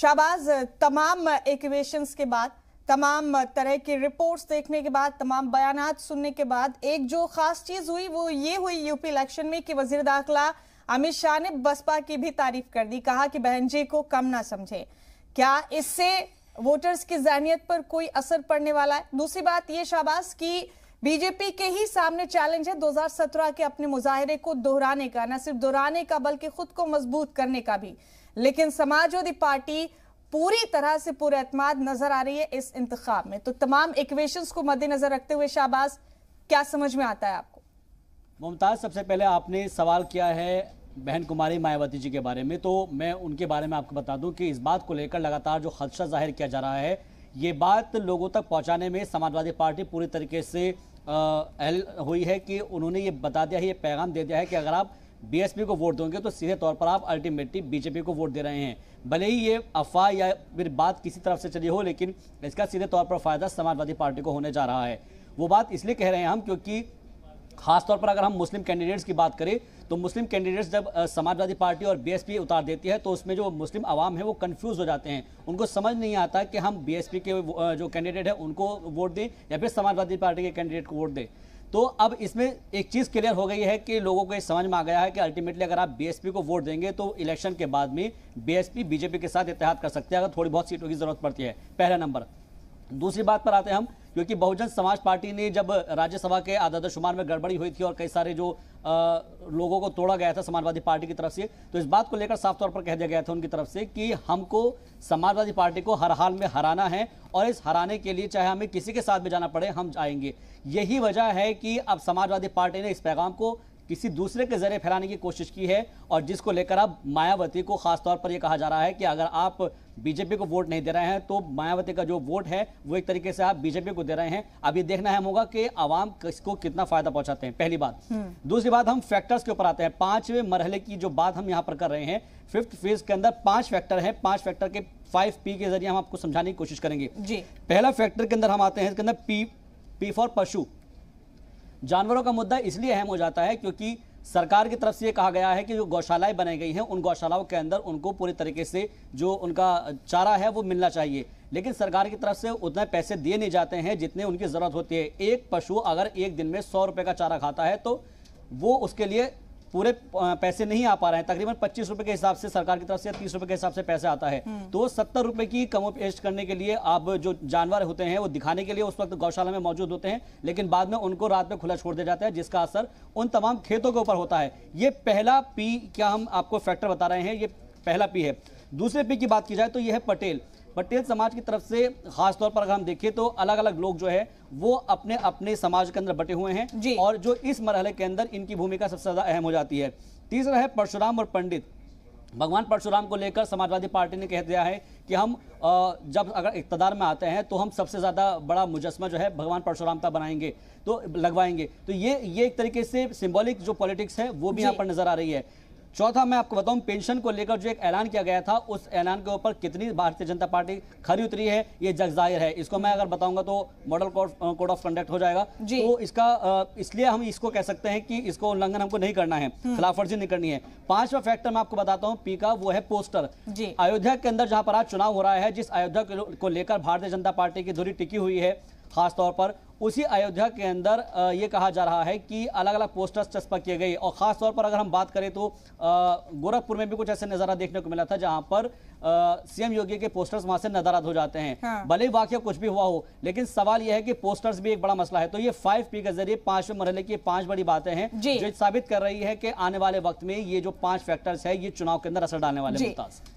शाबाज तमाम इक्वेशंस के बाद तमाम तरह की रिपोर्ट्स देखने के बाद तमाम बयान सुनने के बाद एक जो खास चीज़ हुई वो ये हुई यूपी इलेक्शन में कि वजीर दाखिला अमित शाह ने बसपा की भी तारीफ कर दी कहा कि बहन जी को कम ना समझे क्या इससे वोटर्स की जहनीत पर कोई असर पड़ने वाला है दूसरी बात ये शाबाज की बीजेपी के ही सामने चैलेंज है 2017 के अपने मुजाहरे को दोहराने का न सिर्फ दोहराने का बल्कि खुद को मजबूत करने का भी लेकिन समाजवादी पार्टी पूरी तरह से पूरे एतमाद नजर आ रही है इस इंतखाब में तो तमाम इक्वेशंस को मद्देनजर रखते हुए शाहबाज क्या समझ में आता है आपको मुमताज सबसे पहले आपने सवाल किया है बहन कुमारी मायावती जी के बारे में तो मैं उनके बारे में आपको बता दूं कि इस बात को लेकर लगातार जो खदशा जाहिर किया जा रहा है ये बात लोगों तक पहुंचाने में समाजवादी पार्टी पूरी तरीके से अहल हुई है कि उन्होंने ये बता दिया है ये पैगाम दे दिया है कि अगर आप बीएसपी को वोट दोगे तो सीधे तौर पर आप अल्टीमेटली बीजेपी को वोट दे रहे हैं भले ही ये अफवाह या फिर बात किसी तरफ से चली हो लेकिन इसका सीधे तौर पर फायदा समाजवादी पार्टी को होने जा रहा है वो बात इसलिए कह रहे हैं हम क्योंकि खासतौर पर अगर हम मुस्लिम कैंडिडेट्स की बात करें तो मुस्लिम कैंडिडेट्स जब समाजवादी पार्टी और बीएसपी उतार देती है तो उसमें जो मुस्लिम आवाम है वो कंफ्यूज हो जाते हैं उनको समझ नहीं आता कि हम बीएसपी के जो कैंडिडेट है उनको वोट दें या फिर समाजवादी पार्टी के कैंडिडेट को वोट दें तो अब इसमें एक चीज़ क्लियर हो गई है कि लोगों को ये समझ में आ गया है कि अल्टीमेटली अगर आप बीएसपी को वोट देंगे तो इलेक्शन के बाद में बीएसपी बीजेपी के साथ इतिहाद कर सकते हैं अगर थोड़ी बहुत सीटों की जरूरत पड़ती है पहला नंबर दूसरी बात पर आते हैं हम क्योंकि बहुजन समाज पार्टी ने जब राज्यसभा के शुमार में गड़बड़ी हुई थी और कई सारे जो आ, लोगों को तोड़ा गया था समाजवादी पार्टी की तरफ से तो इस बात को लेकर साफ तौर पर कह दिया गया था उनकी तरफ से कि हमको समाजवादी पार्टी को हर हाल में हराना है और इस हराने के लिए चाहे हमें किसी के साथ भी जाना पड़े हम जाएंगे यही वजह है कि अब समाजवादी पार्टी ने इस पैगाम को किसी दूसरे के जरिए फैलाने की कोशिश की है और जिसको लेकर अब मायावती को खासतौर पर यह कहा जा रहा है कि अगर आप बीजेपी को वोट नहीं दे रहे हैं तो मायावती का जो वोट है वो एक तरीके से आप बीजेपी को दे रहे हैं अब ये देखना है होगा कि आवाम को कितना फायदा पहुंचाते हैं पहली बात हम्म। दूसरी बात हम फैक्टर्स के ऊपर आते हैं पांचवें मरहले की जो बात हम यहाँ पर कर रहे हैं फिफ्थ फेज के अंदर पांच फैक्टर है पांच फैक्टर के फाइव पी के जरिए हम आपको समझाने की कोशिश करेंगे जी पहला फैक्टर के अंदर हम आते हैं इसके अंदर पी पी फॉर पशु जानवरों का मुद्दा इसलिए अहम हो जाता है क्योंकि सरकार की तरफ से ये कहा गया है कि जो गौशालाएं बनाई गई हैं उन गौशालाओं के अंदर उनको पूरी तरीके से जो उनका चारा है वो मिलना चाहिए लेकिन सरकार की तरफ से उतने पैसे दिए नहीं जाते हैं जितने उनकी ज़रूरत होती है एक पशु अगर एक दिन में सौ रुपये का चारा खाता है तो वो उसके लिए पूरे पैसे नहीं आ पा रहे हैं तकरीबन पच्चीस रुपए के हिसाब से सरकार की तरफ से तीस रुपए के हिसाब से पैसा आता है हम्म। तो सत्तर रुपए की कमो पेश करने के लिए आप जो जानवर होते हैं वो दिखाने के लिए उस वक्त गौशाला में मौजूद होते हैं लेकिन बाद में उनको रात में खुला छोड़ दिया जाता है जिसका असर उन तमाम खेतों के ऊपर होता है ये पहला पी क्या हम आपको फैक्टर बता रहे हैं ये पहला पी है दूसरे पी की बात की जाए तो यह है पटेल पटेल समाज की तरफ से खासतौर पर अगर हम देखें तो अलग अलग लोग जो है वो अपने अपने समाज के अंदर बटे हुए हैं और जो इस मरहले के अंदर इनकी भूमिका सबसे ज्यादा अहम हो जाती है तीसरा है परशुराम और पंडित भगवान परशुराम को लेकर समाजवादी पार्टी ने कह दिया है कि हम जब अगर इकतदार में आते हैं तो हम सबसे ज़्यादा बड़ा मुजस्मा जो है भगवान परशुराम का बनाएंगे तो लगवाएंगे तो ये ये एक तरीके से सिंबॉलिक जो पॉलिटिक्स है वो भी यहाँ पर नज़र आ रही है चौथा मैं आपको बताऊं पेंशन को लेकर जो एक ऐलान किया गया था उस ऐलान के ऊपर कितनी भारतीय जनता पार्टी खरी उतरी है ये जाहिर है इसको मैं अगर बताऊंगा तो मॉडल कोड ऑफ कंडक्ट हो जाएगा तो इसका इसलिए हम इसको कह सकते हैं कि इसको उल्लंघन हमको नहीं करना है हम्म। खिलाफवर्जी नहीं करनी है पांचवा फैक्टर मैं आपको बताता हूँ पी का वो है पोस्टर अयोध्या के अंदर जहां पर आज चुनाव हो रहा है जिस अयोध्या को लेकर भारतीय जनता पार्टी की धुरी टिकी हुई है खासतौर पर उसी अयोध्या के अंदर ये कहा जा रहा है कि अलग अलग पोस्टर्स चस्पा किए गए और ख़ासतौर पर अगर हम बात करें तो गोरखपुर में भी कुछ ऐसे नज़ारा देखने को मिला था जहां पर सीएम योगी के पोस्टर्स वहां से नजारा हो जाते हैं हाँ। भले वाक्य कुछ भी हुआ हो लेकिन सवाल यह है कि पोस्टर्स भी एक बड़ा मसला है तो ये फाइव पी के जरिए पांचवें मरहले की पांच बड़ी बातें हैं जो साबित कर रही है कि आने वाले वक्त में ये जो पांच फैक्टर्स है ये चुनाव के अंदर असर डालने वाले